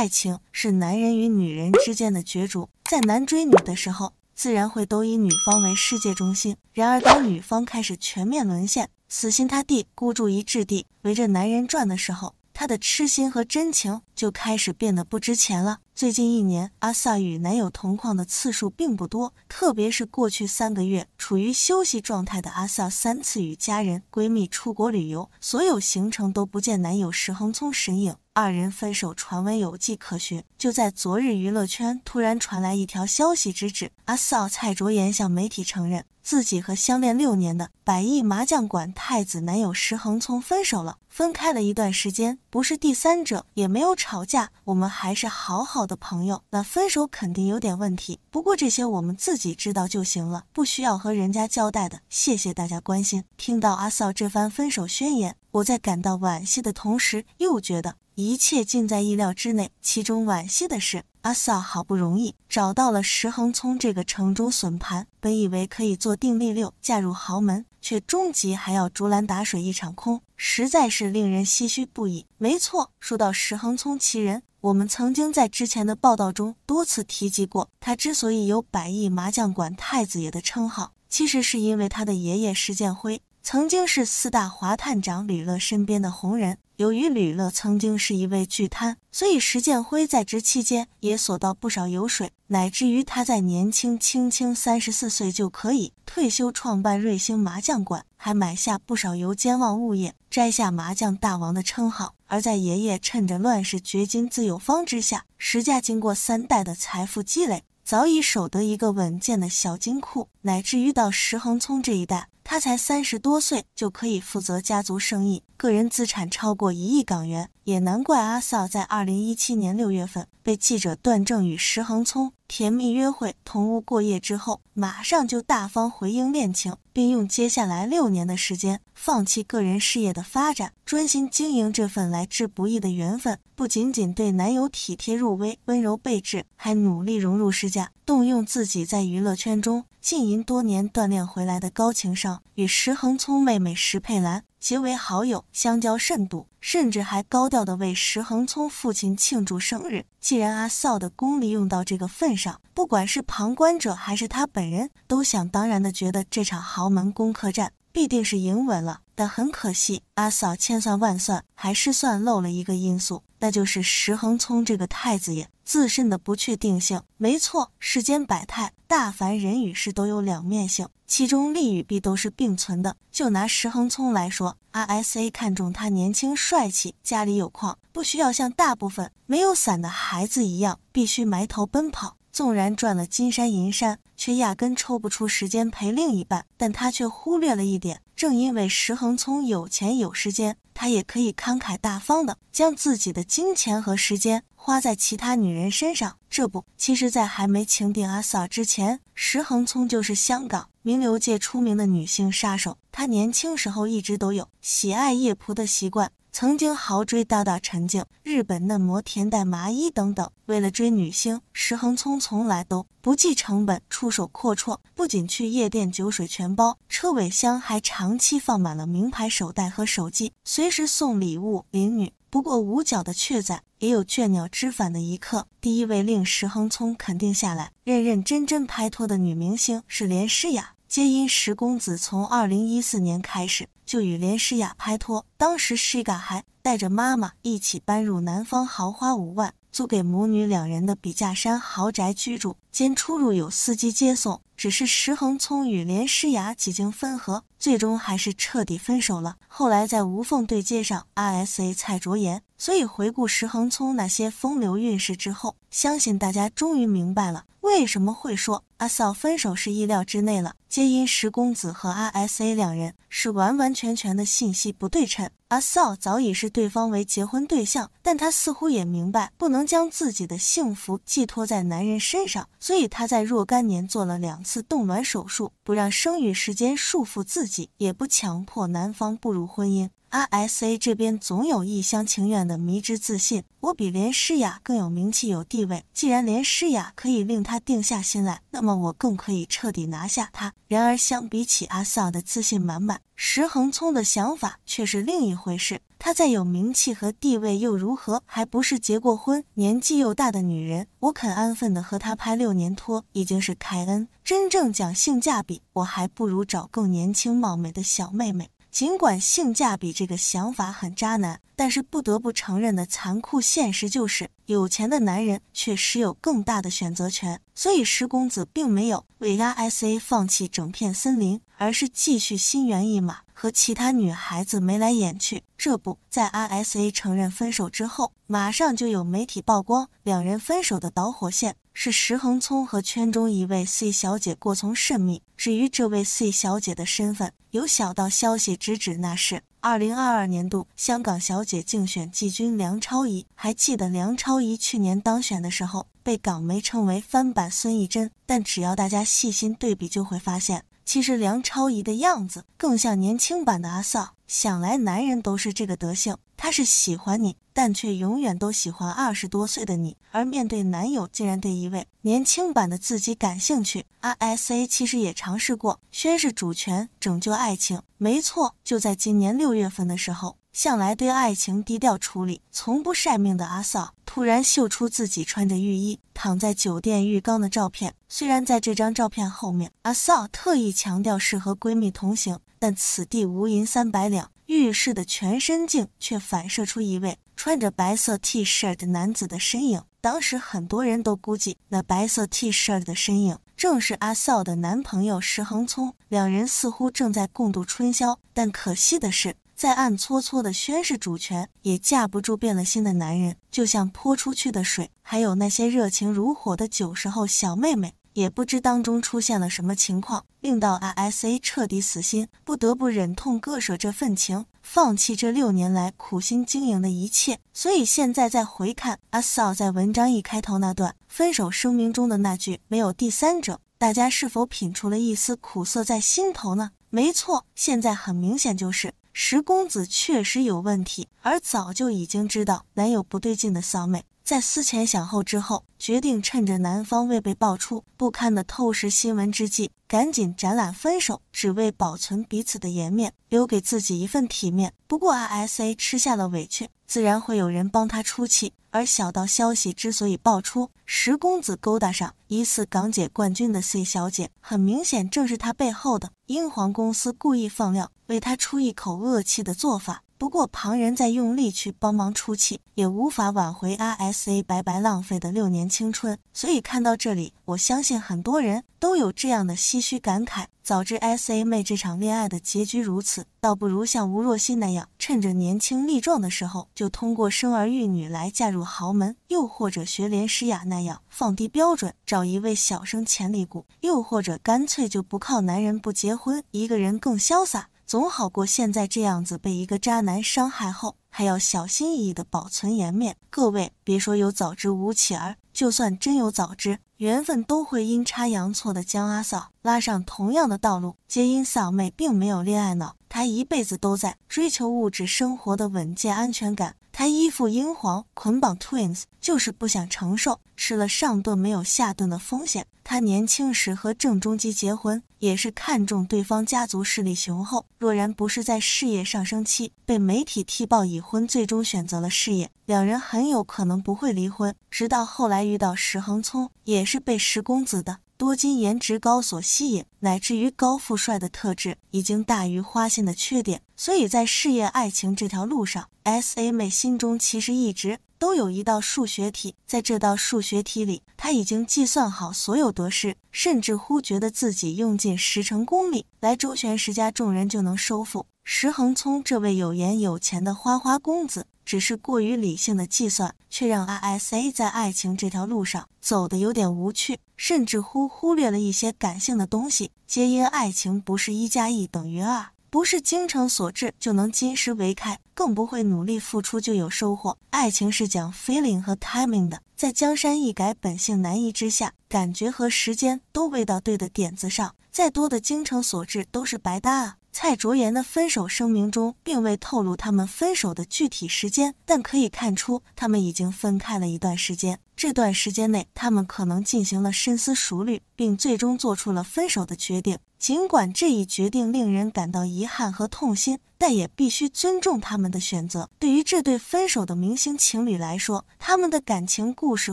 爱情是男人与女人之间的角逐，在男追女的时候，自然会都以女方为世界中心。然而，当女方开始全面沦陷、死心塌地、孤注一掷地围着男人转的时候，她的痴心和真情就开始变得不值钱了。最近一年，阿 sa 与男友同框的次数并不多，特别是过去三个月处于休息状态的阿 sa，三次与家人、闺蜜出国旅游，所有行程都不见男友石恒聪身影。二人分手传闻有迹可循，就在昨日，娱乐圈突然传来一条消息：之至，阿斯奥蔡卓妍向媒体承认。自己和相恋六年的百亿麻将馆太子男友石恒聪分手了，分开了一段时间，不是第三者，也没有吵架，我们还是好好的朋友。那分手肯定有点问题，不过这些我们自己知道就行了，不需要和人家交代的。谢谢大家关心。听到阿嫂这番分手宣言，我在感到惋惜的同时，又觉得一切尽在意料之内。其中惋惜的是。阿萨好不容易找到了石恒聪这个城中笋盘，本以为可以做定力六嫁入豪门，却终极还要竹篮打水一场空，实在是令人唏嘘不已。没错，说到石恒聪其人，我们曾经在之前的报道中多次提及过。他之所以有“百亿麻将馆太子爷”的称号，其实是因为他的爷爷石建辉曾经是四大华探长李乐身边的红人。由于吕乐曾经是一位巨贪，所以石建辉在职期间也索到不少油水，乃至于他在年轻轻轻三十四岁就可以退休，创办瑞星麻将馆，还买下不少油尖旺物业，摘下麻将大王的称号。而在爷爷趁着乱世掘金自有方之下，石家经过三代的财富积累，早已守得一个稳健的小金库，乃至于到石恒聪这一代。他才三十多岁，就可以负责家族生意，个人资产超过一亿港元。也难怪阿 Sa 在二零一七年六月份被记者段正宇、石恒聪甜蜜约会、同屋过夜之后，马上就大方回应恋情，并用接下来六年的时间放弃个人事业的发展，专心经营这份来之不易的缘分。不仅仅对男友体贴入微、温柔备至，还努力融入世家，动用自己在娱乐圈中浸淫多年锻炼回来的高情商，与石恒聪妹妹石佩兰。结为好友，相交甚笃，甚至还高调的为石恒聪父亲庆祝生日。既然阿嫂的功力用到这个份上，不管是旁观者还是他本人，都想当然的觉得这场豪门攻克战。必定是赢稳了，但很可惜，阿嫂千算万算，还是算漏了一个因素，那就是石恒聪这个太子爷自身的不确定性。没错，世间百态，大凡人与事都有两面性，其中利与弊都是并存的。就拿石恒聪来说，RSA 看重他年轻帅气，家里有矿，不需要像大部分没有伞的孩子一样，必须埋头奔跑。纵然赚了金山银山。却压根抽不出时间陪另一半，但他却忽略了一点：正因为石恒聪有钱有时间，他也可以慷慨大方的将自己的金钱和时间花在其他女人身上。这不，其实，在还没情定阿嫂之前，石恒聪就是香港名流界出名的女性杀手。他年轻时候一直都有喜爱夜蒲的习惯。曾经豪追大大陈静、日本嫩模田代麻衣等等，为了追女星，石恒聪从来都不计成本，出手阔绰。不仅去夜店酒水全包，车尾箱还长期放满了名牌手袋和手机，随时送礼物。灵女不过五角的雀仔也有倦鸟知返的一刻。第一位令石恒聪肯定下来、认认真真拍拖的女明星是连诗雅。皆因石公子从二零一四年开始就与连诗雅拍拖，当时诗雅还带着妈妈一起搬入南方豪华五万租给母女两人的笔架山豪宅居住，兼出入有司机接送。只是石恒聪与连诗雅几经分合，最终还是彻底分手了。后来在无缝对接上，RSA 蔡卓妍。所以回顾石恒聪那些风流韵事之后，相信大家终于明白了为什么会说阿嫂分手是意料之内了。皆因石公子和 RSA 两人是完完全全的信息不对称。阿嫂早已视对方为结婚对象，但她似乎也明白不能将自己的幸福寄托在男人身上，所以她在若干年做了两次冻卵手术，不让生育时间束缚自己，也不强迫男方步入婚姻。R.S.A 这边总有一厢情愿的迷之自信，我比连诗雅更有名气有地位。既然连诗雅可以令他定下心来，那么我更可以彻底拿下他。然而，相比起阿桑的自信满满，石恒聪的想法却是另一回事。他再有名气和地位又如何？还不是结过婚、年纪又大的女人？我肯安分的和他拍六年拖，已经是开恩。真正讲性价比，我还不如找更年轻貌美的小妹妹。尽管性价比这个想法很渣男，但是不得不承认的残酷现实就是，有钱的男人确实有更大的选择权。所以石公子并没有为 r s a 放弃整片森林，而是继续心猿意马和其他女孩子眉来眼去。这不在 R s a 承认分手之后，马上就有媒体曝光两人分手的导火线。是石恒聪和圈中一位 C 小姐过从甚密。至于这位 C 小姐的身份，有小道消息直指那是2022年度香港小姐竞选季军梁超仪。还记得梁超仪去年当选的时候，被港媒称为翻版孙艺珍。但只要大家细心对比，就会发现，其实梁超仪的样子更像年轻版的阿 sa。想来男人都是这个德性。她是喜欢你，但却永远都喜欢二十多岁的你。而面对男友，竟然对一位年轻版的自己感兴趣。R S A 其实也尝试过宣誓主权，拯救爱情。没错，就在今年六月份的时候，向来对爱情低调处理，从不晒命的阿 Sa 突然秀出自己穿着浴衣躺在酒店浴缸的照片。虽然在这张照片后面，阿 Sa 特意强调是和闺蜜同行，但此地无银三百两。浴室的全身镜却反射出一位穿着白色 T 恤的男子的身影。当时很多人都估计，那白色 T 恤的身影正是阿笑的男朋友石恒聪，两人似乎正在共度春宵。但可惜的是，在暗搓搓的宣誓主权，也架不住变了心的男人，就像泼出去的水。还有那些热情如火的九十后小妹妹。也不知当中出现了什么情况，令到 ISA 彻底死心，不得不忍痛割舍这份情，放弃这六年来苦心经营的一切。所以现在再回看阿 Sa 在文章一开头那段分手声明中的那句“没有第三者”，大家是否品出了一丝苦涩在心头呢？没错，现在很明显就是石公子确实有问题，而早就已经知道男友不对劲的小美。在思前想后之后，决定趁着男方未被爆出不堪的透视新闻之际，赶紧展览分手，只为保存彼此的颜面，留给自己一份体面。不过，R S A 吃下了委屈，自然会有人帮他出气。而小道消息之所以爆出石公子勾搭上疑似港姐冠军的 C 小姐，很明显正是他背后的英皇公司故意放料，为他出一口恶气的做法。不过旁人在用力去帮忙出气，也无法挽回 R S A 白白浪费的六年青春。所以看到这里，我相信很多人都有这样的唏嘘感慨：早知 S A 妹这场恋爱的结局如此，倒不如像吴若曦那样，趁着年轻力壮的时候就通过生儿育女来嫁入豪门；又或者学连诗雅那样放低标准，找一位小生潜力股；又或者干脆就不靠男人，不结婚，一个人更潇洒。总好过现在这样子被一个渣男伤害后，还要小心翼翼的保存颜面。各位别说有早知吴启儿，就算真有早知，缘分都会阴差阳错的将阿嫂拉上同样的道路。皆因嫂妹并没有恋爱脑，她一辈子都在追求物质生活的稳健安全感。他依附英皇捆绑 Twins，就是不想承受吃了上顿没有下顿的风险。他年轻时和郑中基结婚，也是看中对方家族势力雄厚。若然不是在事业上升期被媒体踢爆已婚，最终选择了事业，两人很有可能不会离婚。直到后来遇到石恒聪，也是被石公子的。多金、颜值高所吸引，乃至于高富帅的特质，已经大于花心的缺点，所以在事业、爱情这条路上，S A 妹心中其实一直都有一道数学题，在这道数学题里，她已经计算好所有得失，甚至乎觉得自己用尽十成功力来周旋石家众人，就能收复石恒聪这位有颜有钱的花花公子。只是过于理性的计算，却让 RSA 在爱情这条路上走得有点无趣，甚至乎忽略了一些感性的东西。皆因爱情不是一加一等于二，不是精诚所至就能金石为开，更不会努力付出就有收获。爱情是讲 feeling 和 timing 的，在江山易改本性难移之下，感觉和时间都未到对的点子上，再多的精诚所至都是白搭。啊。蔡卓妍的分手声明中并未透露他们分手的具体时间，但可以看出他们已经分开了一段时间。这段时间内，他们可能进行了深思熟虑，并最终做出了分手的决定。尽管这一决定令人感到遗憾和痛心，但也必须尊重他们的选择。对于这对分手的明星情侣来说，他们的感情故事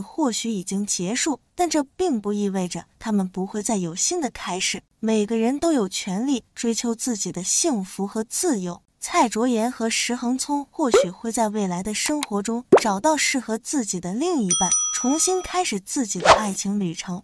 或许已经结束，但这并不意味着他们不会再有新的开始。每个人都有权利追求自己的幸福和自由。蔡卓妍和石恒聪或许会在未来的生活中找到适合自己的另一半，重新开始自己的爱情旅程。